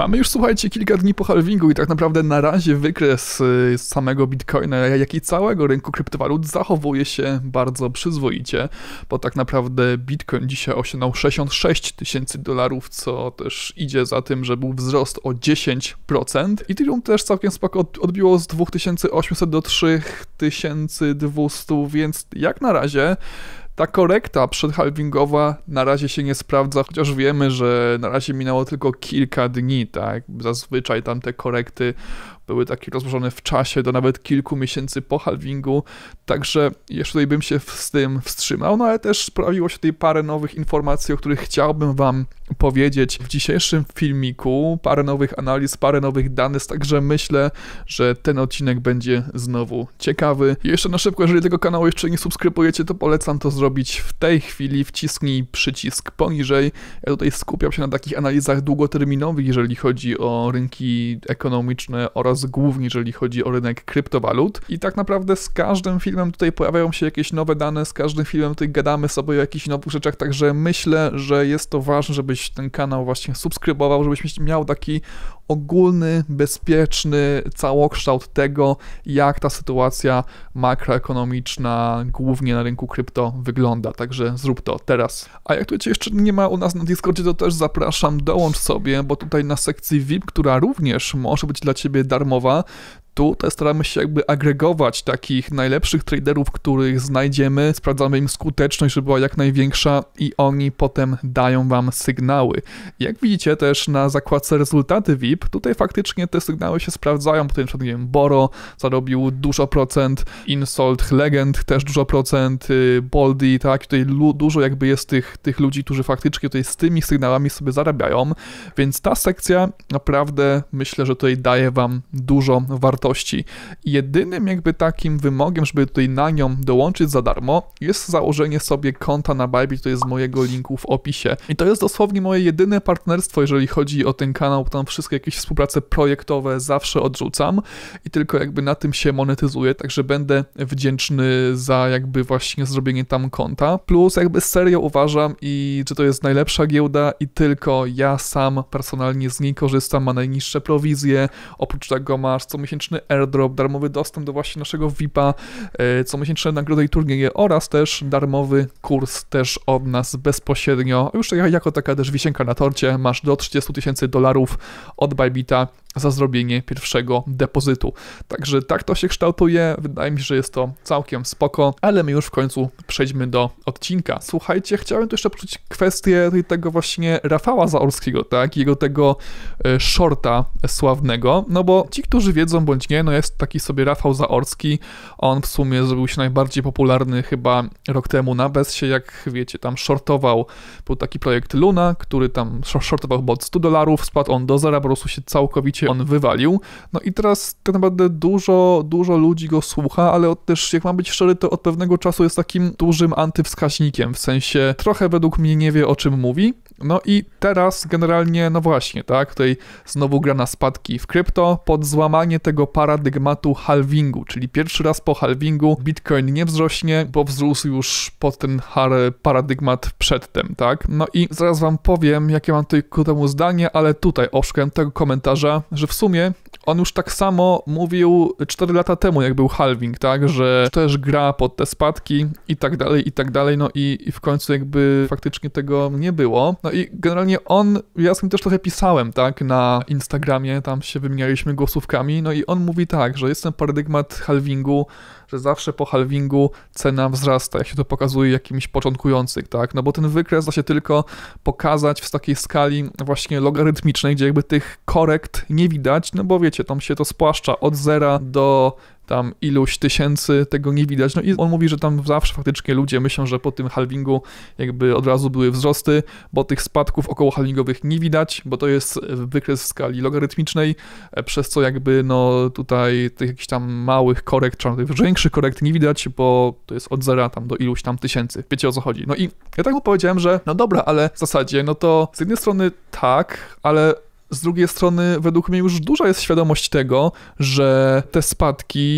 Mamy już, słuchajcie, kilka dni po halvingu i tak naprawdę na razie wykres y, samego Bitcoina, jak i całego rynku kryptowalut zachowuje się bardzo przyzwoicie, bo tak naprawdę Bitcoin dzisiaj osiągnął 66 tysięcy dolarów, co też idzie za tym, że był wzrost o 10%. Ethereum też całkiem spoko odbiło z 2800 do 3200, więc jak na razie ta korekta przedhalvingowa na razie się nie sprawdza, chociaż wiemy, że na razie minęło tylko kilka dni, tak? Zazwyczaj tam te korekty były takie rozłożone w czasie do nawet kilku miesięcy po halvingu, także jeszcze tutaj bym się z tym wstrzymał, no ale też sprawiło się tutaj parę nowych informacji, o których chciałbym Wam powiedzieć w dzisiejszym filmiku. Parę nowych analiz, parę nowych danych, także myślę, że ten odcinek będzie znowu ciekawy. jeszcze na szybko, jeżeli tego kanału jeszcze nie subskrybujecie, to polecam to zrobić w tej chwili. Wcisknij przycisk poniżej. Ja tutaj skupiam się na takich analizach długoterminowych, jeżeli chodzi o rynki ekonomiczne oraz głównie jeżeli chodzi o rynek kryptowalut. I tak naprawdę z każdym filmem tutaj pojawiają się jakieś nowe dane, z każdym filmem tutaj gadamy sobie o jakichś nowych rzeczach, także myślę, że jest to ważne, żeby żebyś ten kanał właśnie subskrybował, żebyś miał taki ogólny, bezpieczny całokształt tego, jak ta sytuacja makroekonomiczna, głównie na rynku krypto, wygląda. Także zrób to teraz. A jak tu cię jeszcze nie ma u nas na Discordzie, to też zapraszam, dołącz sobie, bo tutaj na sekcji VIP, która również może być dla ciebie darmowa, Tutaj staramy się jakby agregować takich najlepszych traderów, których znajdziemy, sprawdzamy im skuteczność, żeby była jak największa i oni potem dają wam sygnały. Jak widzicie też na zakładce rezultaty VIP, tutaj faktycznie te sygnały się sprawdzają, tutaj np. wiem, Boro zarobił dużo procent, Insult Legend też dużo procent, y, Boldy, tak, tutaj dużo jakby jest tych, tych ludzi, którzy faktycznie tutaj z tymi sygnałami sobie zarabiają, więc ta sekcja naprawdę myślę, że tutaj daje wam dużo wartości wartości. Jedynym jakby takim wymogiem, żeby tutaj na nią dołączyć za darmo, jest założenie sobie konta na Bybit, to jest z mojego linku w opisie. I to jest dosłownie moje jedyne partnerstwo, jeżeli chodzi o ten kanał, tam wszystkie jakieś współprace projektowe zawsze odrzucam i tylko jakby na tym się monetyzuję, także będę wdzięczny za jakby właśnie zrobienie tam konta. Plus jakby serio uważam i czy to jest najlepsza giełda i tylko ja sam personalnie z niej korzystam, ma najniższe prowizje, oprócz tego masz co miesięczny miesięczny airdrop, darmowy dostęp do właśnie naszego VIP-a, e, comiesięczne nagrody i turnieje oraz też darmowy kurs też od nas bezpośrednio. Już jako taka też wisienka na torcie masz do 30 tysięcy dolarów od Bybita za zrobienie pierwszego depozytu. Także tak to się kształtuje. Wydaje mi się, że jest to całkiem spoko, ale my już w końcu przejdźmy do odcinka. Słuchajcie, chciałem tu jeszcze poruszyć kwestię tego właśnie Rafała Zaorskiego, tak? Jego tego e, shorta sławnego, no bo ci, którzy wiedzą bądź nie, no jest taki sobie Rafał Zaorski, on w sumie zrobił się najbardziej popularny chyba rok temu na Bessie, jak wiecie, tam shortował, był taki projekt Luna, który tam shortował chyba od 100 dolarów, spadł on do zera, po prostu się całkowicie on wywalił, no i teraz tak naprawdę dużo, dużo ludzi go słucha, ale też, jak mam być szczery, to od pewnego czasu jest takim dużym antywskaźnikiem, w sensie trochę według mnie nie wie o czym mówi, no i teraz generalnie, no właśnie, tak, tutaj znowu gra na spadki w krypto, pod złamanie tego paradygmatu halvingu, czyli pierwszy raz po halvingu Bitcoin nie wzrośnie, bo wzrósł już pod ten paradygmat przedtem, tak? No i zaraz wam powiem, jakie mam tutaj ku temu zdanie, ale tutaj oszukałem tego komentarza, że w sumie on już tak samo mówił 4 lata temu, jak był halving, tak, że też gra pod te spadki i tak dalej, i tak dalej, no i, i w końcu jakby faktycznie tego nie było. No i generalnie on, ja z nim też trochę pisałem, tak, na Instagramie, tam się wymienialiśmy głosówkami, no i on mówi tak, że jestem paradygmat halvingu, że zawsze po halvingu cena wzrasta, jak się to pokazuje jakimś początkujących, tak? No bo ten wykres da się tylko pokazać w takiej skali właśnie logarytmicznej, gdzie jakby tych korekt nie widać, no bo wiecie, tam się to spłaszcza od zera do tam iluś tysięcy, tego nie widać. No i on mówi, że tam zawsze faktycznie ludzie myślą, że po tym halvingu jakby od razu były wzrosty, bo tych spadków około halvingowych nie widać, bo to jest wykres w skali logarytmicznej, e, przez co jakby no tutaj tych jakichś tam małych korekt, czy tych większych korekt nie widać, bo to jest od zera tam do iluś tam tysięcy. Wiecie o co chodzi. No i ja tak mu powiedziałem, że no dobra, ale w zasadzie no to z jednej strony tak, ale z drugiej strony, według mnie już duża jest świadomość tego, że te spadki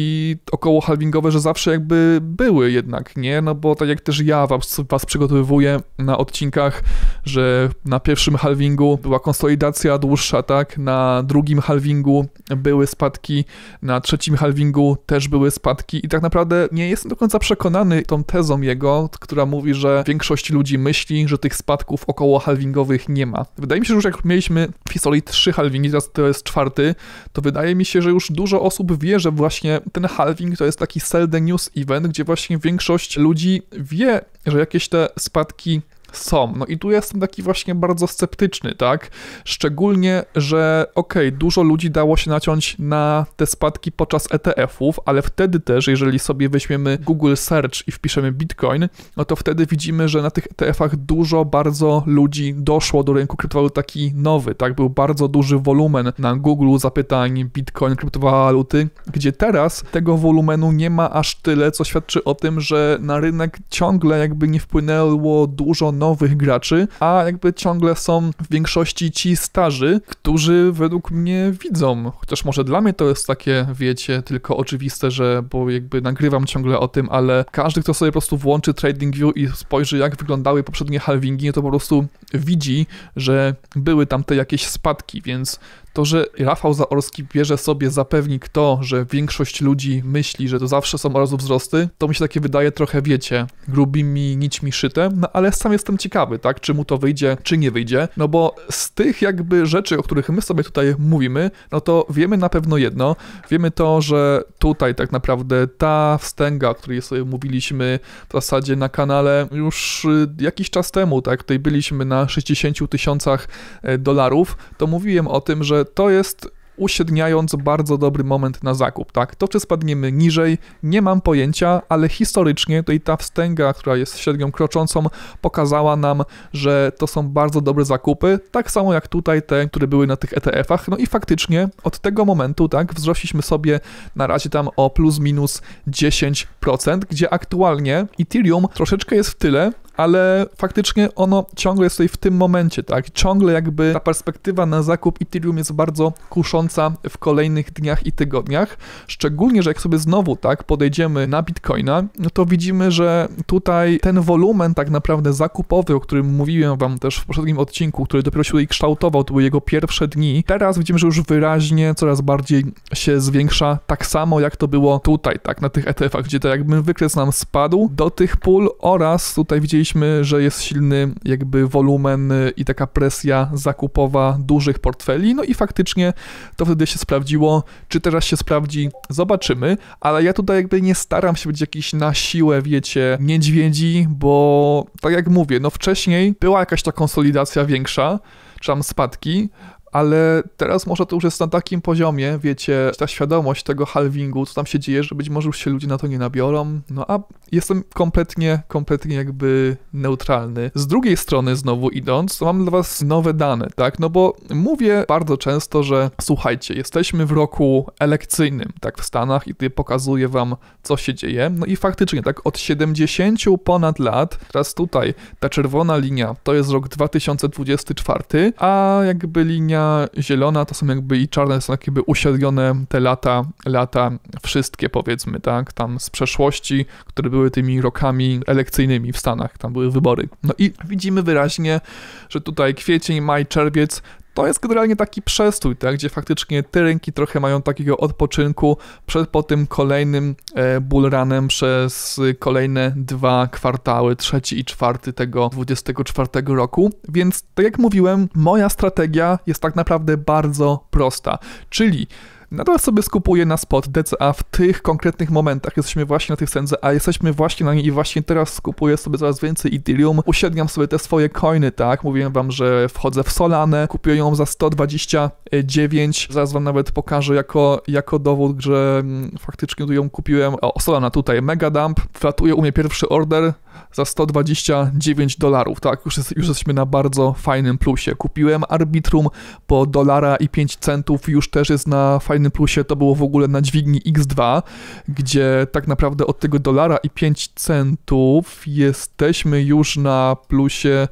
około halvingowe, że zawsze jakby były jednak, nie? No bo tak jak też ja was, was przygotowywuję na odcinkach, że na pierwszym halvingu była konsolidacja dłuższa, tak? Na drugim halvingu były spadki, na trzecim halvingu też były spadki i tak naprawdę nie jestem do końca przekonany tą tezą jego, która mówi, że większość ludzi myśli, że tych spadków około halvingowych nie ma. Wydaje mi się, że już jak mieliśmy w historii trzy halvingi, teraz to jest czwarty, to wydaje mi się, że już dużo osób wie, że właśnie ten halving to jest taki sell the news event, gdzie właśnie większość ludzi wie, że jakieś te spadki są. No i tu jestem taki właśnie bardzo sceptyczny, tak? Szczególnie, że okej, okay, dużo ludzi dało się naciąć na te spadki podczas ETF-ów, ale wtedy też, jeżeli sobie weźmiemy Google Search i wpiszemy Bitcoin, no to wtedy widzimy, że na tych ETF-ach dużo bardzo ludzi doszło do rynku kryptowalut taki nowy, tak? Był bardzo duży wolumen na Google zapytań Bitcoin, kryptowaluty, gdzie teraz tego wolumenu nie ma aż tyle, co świadczy o tym, że na rynek ciągle jakby nie wpłynęło dużo nowych graczy, a jakby ciągle są w większości ci starzy, którzy według mnie widzą. Chociaż może dla mnie to jest takie, wiecie, tylko oczywiste, że bo jakby nagrywam ciągle o tym, ale każdy, kto sobie po prostu włączy Trading View i spojrzy, jak wyglądały poprzednie halvingi, no to po prostu widzi, że były tam te jakieś spadki, więc to, że Rafał Zaorski bierze sobie zapewnik to, że większość ludzi myśli, że to zawsze są razu wzrosty, to mi się takie wydaje trochę, wiecie, grubimi nićmi szyte, no ale sam jestem ciekawy, tak, czy mu to wyjdzie, czy nie wyjdzie, no bo z tych jakby rzeczy, o których my sobie tutaj mówimy, no to wiemy na pewno jedno, wiemy to, że tutaj tak naprawdę ta wstęga, o której sobie mówiliśmy w zasadzie na kanale już y, jakiś czas temu, tak, tutaj byliśmy na 60 tysiącach e, dolarów, to mówiłem o tym, że to jest uśredniając bardzo dobry moment na zakup, tak? To czy spadniemy niżej, nie mam pojęcia, ale historycznie to i ta wstęga, która jest średnią kroczącą, pokazała nam, że to są bardzo dobre zakupy, tak samo jak tutaj te, które były na tych ETF-ach. No i faktycznie od tego momentu, tak, wzrosliśmy sobie na razie tam o plus minus 10%, gdzie aktualnie Ethereum troszeczkę jest w tyle, ale faktycznie ono ciągle jest tutaj w tym momencie, tak? Ciągle jakby ta perspektywa na zakup Ethereum jest bardzo kusząca w kolejnych dniach i tygodniach. Szczególnie, że jak sobie znowu, tak, podejdziemy na Bitcoina, no to widzimy, że tutaj ten wolumen tak naprawdę zakupowy, o którym mówiłem wam też w poprzednim odcinku, który dopiero się tutaj kształtował, to były jego pierwsze dni, teraz widzimy, że już wyraźnie coraz bardziej się zwiększa, tak samo jak to było tutaj, tak, na tych ETF-ach, gdzie to jakby wykres nam spadł do tych pól oraz tutaj widzieliśmy że jest silny jakby wolumen i taka presja zakupowa dużych portfeli, no i faktycznie to wtedy się sprawdziło. Czy teraz się sprawdzi? Zobaczymy, ale ja tutaj jakby nie staram się być jakiś na siłę, wiecie, niedźwiedzi, bo tak jak mówię, no wcześniej była jakaś ta konsolidacja większa, czy tam spadki, ale teraz może to już jest na takim poziomie, wiecie, ta świadomość tego halvingu, co tam się dzieje, że być może już się ludzie na to nie nabiorą, no a jestem kompletnie, kompletnie jakby neutralny. Z drugiej strony znowu idąc, to mam dla was nowe dane, tak, no bo mówię bardzo często, że słuchajcie, jesteśmy w roku elekcyjnym, tak, w Stanach i tutaj pokazuję wam, co się dzieje, no i faktycznie, tak, od 70 ponad lat, teraz tutaj ta czerwona linia, to jest rok 2024, a jakby linia zielona to są jakby i czarne są tak jakby uśrednione te lata, lata wszystkie powiedzmy, tak, tam z przeszłości, które były tymi rokami elekcyjnymi w Stanach, tam były wybory. No i widzimy wyraźnie, że tutaj kwiecień, maj, czerwiec to jest generalnie taki przestój, tak, gdzie faktycznie te ręki trochę mają takiego odpoczynku przed po tym kolejnym e, bullrunem przez kolejne dwa kwartały, trzeci i czwarty tego 24 roku. Więc tak jak mówiłem, moja strategia jest tak naprawdę bardzo prosta, czyli nadal sobie skupuje na spot DCA w tych konkretnych momentach. Jesteśmy właśnie na tych cen a jesteśmy właśnie na niej i właśnie teraz skupuję sobie coraz więcej Ethereum, uśredniam sobie te swoje coiny, tak? Mówiłem wam, że wchodzę w Solanę, kupię ją za 129, zaraz wam nawet pokażę jako, jako dowód, że mm, faktycznie tu ją kupiłem. O, Solana tutaj, mega dump, flatuje u mnie pierwszy order za 129 dolarów, tak? Już, jest, już jesteśmy na bardzo fajnym plusie. Kupiłem Arbitrum po dolara i 5 centów, już też jest na fajnym Fajny Plusie to było w ogóle na dźwigni X2, gdzie tak naprawdę od tego dolara i 5 centów jesteśmy już na plusie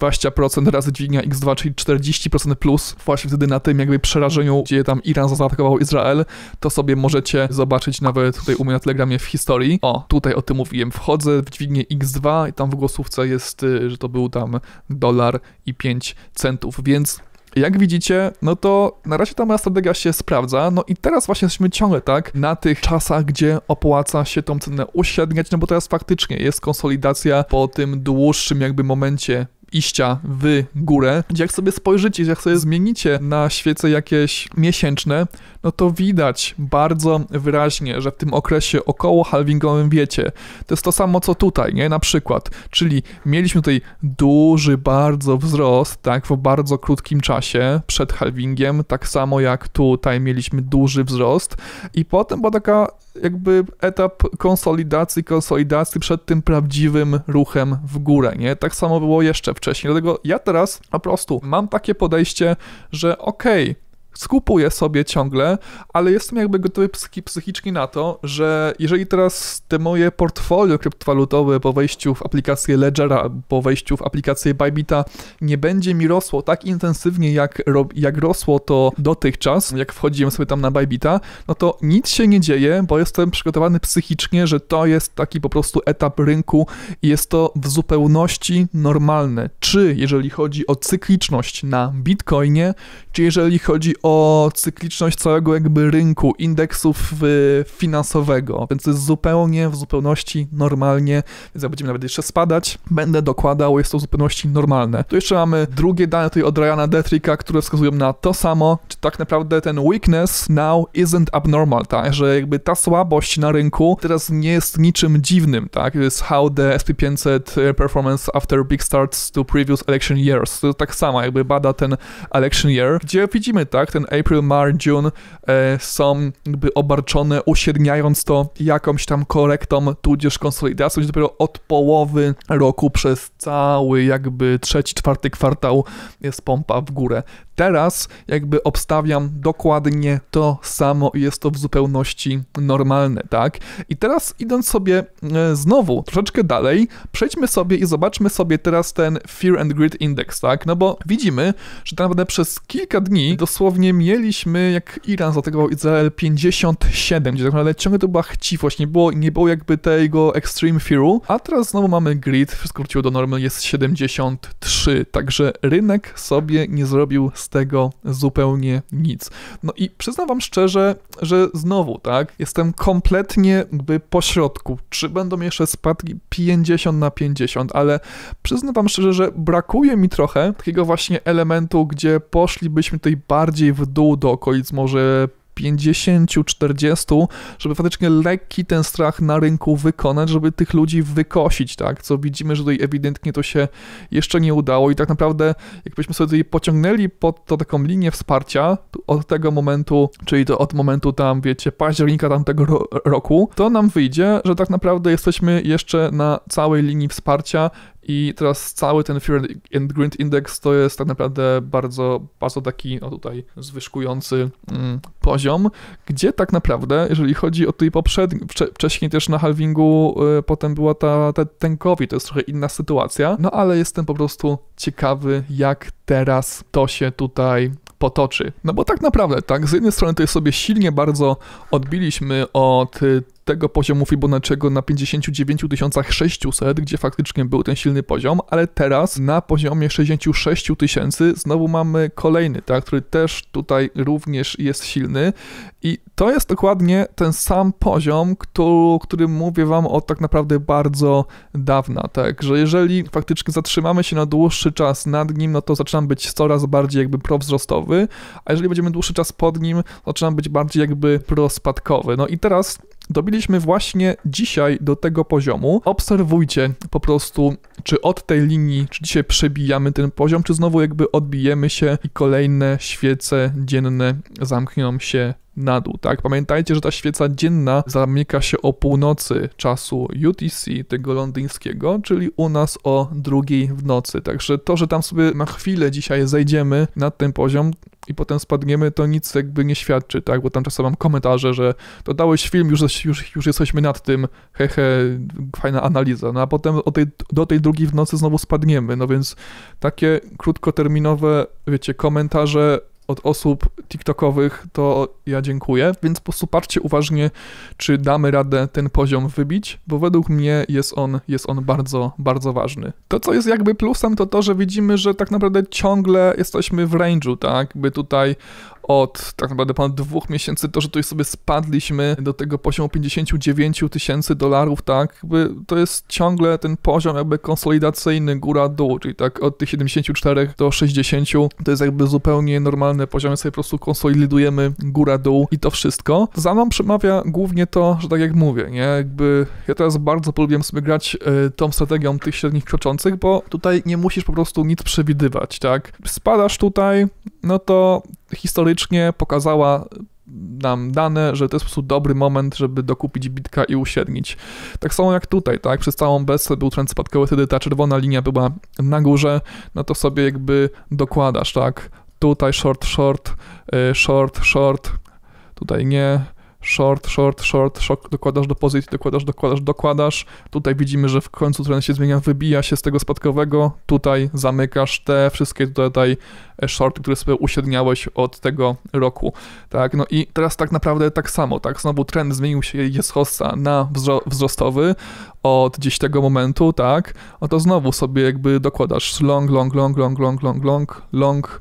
20% razy dźwignia X2, czyli 40% plus. Właśnie wtedy na tym jakby przerażeniu, gdzie tam Iran zaatakował Izrael, to sobie możecie zobaczyć nawet tutaj u mnie na Telegramie w historii. O, tutaj o tym mówiłem. Wchodzę w dźwignię X2 i tam w głosówce jest, y, że to był tam dolar i 5 centów, więc jak widzicie, no to na razie ta moja strategia się sprawdza, no i teraz właśnie jesteśmy ciągle tak na tych czasach, gdzie opłaca się tą cenę uśredniać, no bo teraz faktycznie jest konsolidacja po tym dłuższym jakby momencie iścia w górę, gdzie jak sobie spojrzycie, jak sobie zmienicie na świece jakieś miesięczne, no to widać bardzo wyraźnie, że w tym okresie około halvingowym wiecie. To jest to samo co tutaj, nie? Na przykład, czyli mieliśmy tutaj duży bardzo wzrost, tak, w bardzo krótkim czasie przed halvingiem, tak samo jak tutaj mieliśmy duży wzrost i potem była taka jakby etap konsolidacji, konsolidacji przed tym prawdziwym ruchem w górę, nie? Tak samo było jeszcze wcześniej. Dlatego ja teraz po prostu mam takie podejście, że okej, okay, skupuję sobie ciągle, ale jestem jakby gotowy psychicznie na to, że jeżeli teraz te moje portfolio kryptowalutowe po wejściu w aplikację Ledgera, po wejściu w aplikację Bybita nie będzie mi rosło tak intensywnie, jak, jak rosło to dotychczas, jak wchodziłem sobie tam na Bybita, no to nic się nie dzieje, bo jestem przygotowany psychicznie, że to jest taki po prostu etap rynku i jest to w zupełności normalne. Czy jeżeli chodzi o cykliczność na Bitcoinie, czy jeżeli chodzi o cykliczność całego jakby rynku indeksów y, finansowego, więc jest zupełnie, w zupełności normalnie, więc jak będziemy nawet jeszcze spadać, będę dokładał, jest to w zupełności normalne. Tu jeszcze mamy drugie dane tutaj od Ryana Detrika, które wskazują na to samo, czy tak naprawdę ten weakness now isn't abnormal, tak, że jakby ta słabość na rynku teraz nie jest niczym dziwnym, tak, jest how the SP500 performance after big starts to previous election years, to tak samo, jakby bada ten election year, gdzie widzimy, tak, ten April, March, June e, są jakby obarczone, uśredniając to jakąś tam korektą, tudzież konsolidacją, dopiero od połowy roku przez cały jakby trzeci, czwarty kwartał jest pompa w górę. Teraz jakby obstawiam dokładnie to samo i jest to w zupełności normalne, tak? I teraz idąc sobie e, znowu troszeczkę dalej, przejdźmy sobie i zobaczmy sobie teraz ten Fear and Grid Index, tak? No bo widzimy, że tak naprawdę przez kilka dni dosłownie nie mieliśmy, jak Iran zaatakował Izrael 57, gdzie tak naprawdę ciągle to była chciwość, nie było, nie było jakby tego extreme fearu, a teraz znowu mamy grid, wszystko wróciło do normy, jest 73, także rynek sobie nie zrobił z tego zupełnie nic. No i przyznam wam szczerze, że znowu, tak, jestem kompletnie jakby środku, czy będą jeszcze spadki 50 na 50, ale przyznam wam szczerze, że brakuje mi trochę takiego właśnie elementu, gdzie poszlibyśmy tutaj bardziej w dół do okolic może 50-40, żeby faktycznie lekki ten strach na rynku wykonać, żeby tych ludzi wykosić, tak? Co widzimy, że tutaj ewidentnie to się jeszcze nie udało i tak naprawdę jakbyśmy sobie tutaj pociągnęli pod to taką linię wsparcia od tego momentu, czyli to od momentu tam, wiecie, października tamtego ro roku, to nam wyjdzie, że tak naprawdę jesteśmy jeszcze na całej linii wsparcia i teraz cały ten Fear and Grind Index to jest tak naprawdę bardzo, bardzo taki, no tutaj, zwyżkujący mm, poziom, gdzie tak naprawdę, jeżeli chodzi o tej poprzedniej, wcześniej też na halvingu, y, potem była ta, ta ten COVID, to jest trochę inna sytuacja, no ale jestem po prostu ciekawy, jak teraz to się tutaj potoczy. No bo tak naprawdę, tak, z jednej strony to sobie silnie bardzo odbiliśmy od y, tego poziomu Fibonacciego na 59 600, gdzie faktycznie był ten silny poziom, ale teraz na poziomie 66 000 znowu mamy kolejny, tak, który też tutaj również jest silny i to jest dokładnie ten sam poziom, który, mówię wam od tak naprawdę bardzo dawna, tak, że jeżeli faktycznie zatrzymamy się na dłuższy czas nad nim, no to zaczynam być coraz bardziej jakby prowzrostowy, a jeżeli będziemy dłuższy czas pod nim, zaczynam być bardziej jakby prospadkowy. No i teraz Dobiliśmy właśnie dzisiaj do tego poziomu. Obserwujcie po prostu, czy od tej linii, czy dzisiaj przebijamy ten poziom, czy znowu jakby odbijemy się i kolejne świece dzienne zamkną się na dół, tak? Pamiętajcie, że ta świeca dzienna zamyka się o północy czasu UTC tego londyńskiego, czyli u nas o drugiej w nocy. Także to, że tam sobie na chwilę dzisiaj zejdziemy na ten poziom, i potem spadniemy, to nic jakby nie świadczy, tak? Bo tam czasem mam komentarze, że to dałeś film, już, już, już jesteśmy nad tym, hehe, he, fajna analiza. No a potem tej, do tej drugiej w nocy znowu spadniemy, no więc takie krótkoterminowe, wiecie, komentarze od osób TikTokowych, to ja dziękuję. Więc po prostu patrzcie uważnie, czy damy radę ten poziom wybić, bo według mnie jest on, jest on bardzo, bardzo ważny. To, co jest jakby plusem, to to, że widzimy, że tak naprawdę ciągle jesteśmy w range'u, tak? By tutaj od tak naprawdę ponad dwóch miesięcy to, że tutaj sobie spadliśmy do tego poziomu 59 tysięcy dolarów, tak, jakby to jest ciągle ten poziom jakby konsolidacyjny góra-dół, czyli tak od tych 74 do 60 to jest jakby zupełnie normalny poziom, sobie po prostu konsolidujemy góra-dół i to wszystko. Za mną przemawia głównie to, że tak jak mówię, nie, jakby ja teraz bardzo polubiłem sobie grać y, tą strategią tych średnich kroczących, bo tutaj nie musisz po prostu nic przewidywać, tak. Spadasz tutaj, no to historycznie faktycznie pokazała nam dane, że to jest po prostu dobry moment, żeby dokupić bitka i usiednić. Tak samo jak tutaj, tak? Przez całą bestę był trend spadkowy, wtedy ta czerwona linia była na górze, no to sobie jakby dokładasz, tak? Tutaj short, short, y, short, short, tutaj nie, short, short, short, short, dokładasz do pozycji, dokładasz, dokładasz, dokładasz. Tutaj widzimy, że w końcu trend się zmienia, wybija się z tego spadkowego. Tutaj zamykasz te wszystkie tutaj e, shorty, które sobie uśredniałeś od tego roku. Tak, no i teraz tak naprawdę tak samo, tak, znowu trend zmienił się, jest hossa na wzrostowy od dziś tego momentu, tak, no to znowu sobie jakby dokładasz long, long, long, long, long, long, long, long,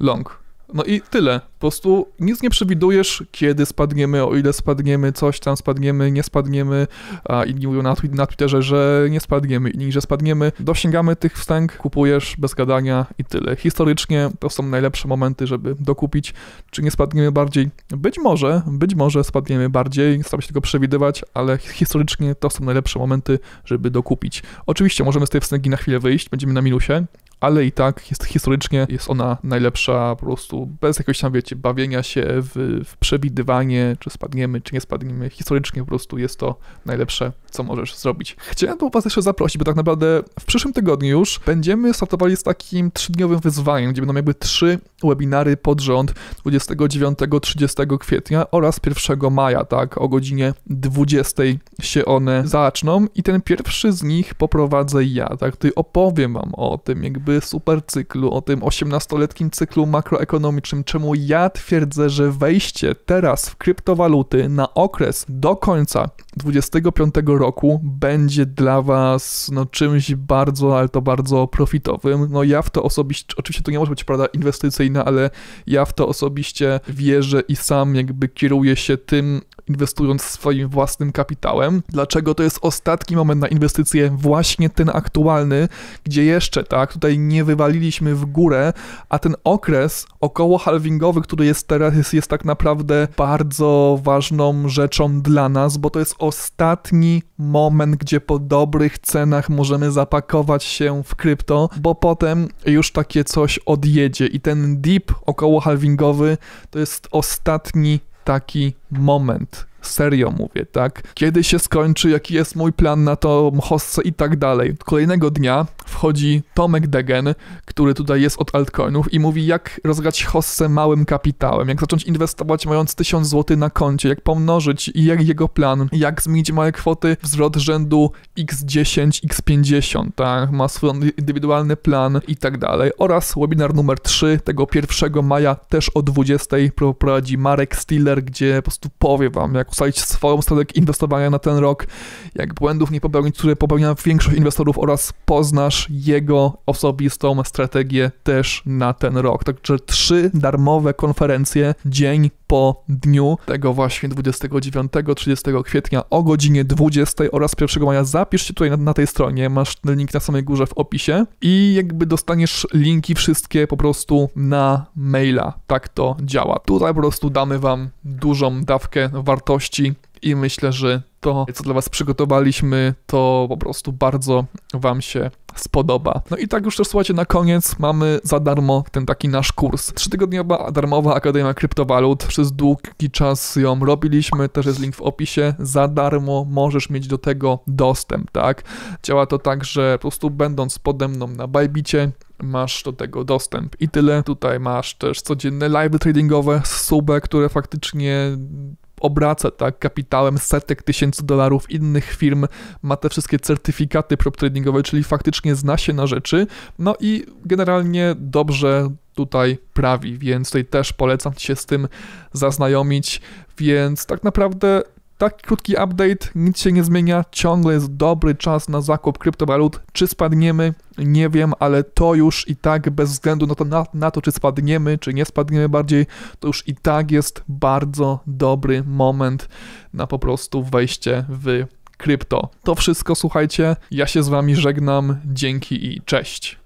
long, no i tyle. Po prostu nic nie przewidujesz, kiedy spadniemy, o ile spadniemy, coś tam spadniemy, nie spadniemy. A inni mówią na, Twitterze, że nie spadniemy, inni, że spadniemy. Dosięgamy tych wstęg, kupujesz bez gadania i tyle. Historycznie to są najlepsze momenty, żeby dokupić. Czy nie spadniemy bardziej? Być może, być może spadniemy bardziej, staram się tego przewidywać, ale historycznie to są najlepsze momenty, żeby dokupić. Oczywiście możemy z tej wstęgi na chwilę wyjść, będziemy na minusie, ale i tak jest historycznie, jest ona najlepsza po prostu bez jakiegoś tam, wiecie, bawienia się w, w przewidywanie, czy spadniemy, czy nie spadniemy. Historycznie po prostu jest to najlepsze, co możesz zrobić. Chciałem was jeszcze zaprosić, bo tak naprawdę w przyszłym tygodniu już będziemy startowali z takim trzydniowym wyzwaniem, gdzie będą jakby trzy webinary pod rząd 29-30 kwietnia oraz 1 maja, tak, o godzinie 20 się one zaczną i ten pierwszy z nich poprowadzę ja, tak, ty opowiem wam o tym jakby super cyklu o tym 18-letnim cyklu makroekonomicznym, czemu ja twierdzę, że wejście teraz w kryptowaluty na okres do końca 2025 roku będzie dla Was no, czymś bardzo, ale to bardzo profitowym. No ja w to osobiście, oczywiście to nie może być prawda inwestycyjna, ale ja w to osobiście wierzę i sam jakby kieruję się tym, inwestując swoim własnym kapitałem. Dlaczego to jest ostatni moment na inwestycje, właśnie ten aktualny, gdzie jeszcze, tak, tutaj nie wywaliliśmy w górę, a ten okres około halvingowy, który jest teraz, jest, jest tak naprawdę bardzo ważną rzeczą dla nas, bo to jest ostatni moment, gdzie po dobrych cenach możemy zapakować się w krypto, bo potem już takie coś odjedzie i ten dip około halvingowy to jest ostatni taki moment, Serio mówię, tak? Kiedy się skończy, jaki jest mój plan na to hostce i tak dalej. Kolejnego dnia wchodzi Tomek Degen, który tutaj jest od altcoinów i mówi jak rozgrać hostce małym kapitałem, jak zacząć inwestować mając 1000 zł na koncie, jak pomnożyć i jak jego plan, jak zmienić małe kwoty w zwrot rzędu x10, x50, tak? Ma swój indywidualny plan i tak dalej. Oraz webinar numer 3 tego 1 maja też o 20 prowadzi Marek Stiller, gdzie po prostu powie wam jak ustalić swoją strategię inwestowania na ten rok, jak błędów nie popełnić, które popełnia większość inwestorów oraz poznasz jego osobistą strategię też na ten rok. Także trzy darmowe konferencje dzień po dniu tego właśnie 29-30 kwietnia o godzinie 20 oraz 1 maja. Zapisz się tutaj na, na tej stronie, masz ten link na samej górze w opisie i jakby dostaniesz linki wszystkie po prostu na maila. Tak to działa. Tutaj po prostu damy Wam dużą dawkę wartości i myślę, że to, co dla Was przygotowaliśmy, to po prostu bardzo Wam się spodoba. No i tak już też słuchajcie, na koniec mamy za darmo ten taki nasz kurs. Trzytygodniowa darmowa Akademia Kryptowalut. Przez długi czas ją robiliśmy, też jest link w opisie. Za darmo możesz mieć do tego dostęp, tak? Działa to tak, że po prostu będąc pode mną na Bajbicie, masz do tego dostęp i tyle. Tutaj masz też codzienne live tradingowe, subę, które faktycznie obraca tak kapitałem setek tysięcy dolarów innych firm, ma te wszystkie certyfikaty prop tradingowe, czyli faktycznie zna się na rzeczy, no i generalnie dobrze tutaj prawi, więc tutaj też polecam się z tym zaznajomić, więc tak naprawdę tak krótki update, nic się nie zmienia, ciągle jest dobry czas na zakup kryptowalut. Czy spadniemy? Nie wiem, ale to już i tak bez względu na to, na, na to, czy spadniemy, czy nie spadniemy bardziej, to już i tak jest bardzo dobry moment na po prostu wejście w krypto. To wszystko, słuchajcie. Ja się z wami żegnam. Dzięki i cześć.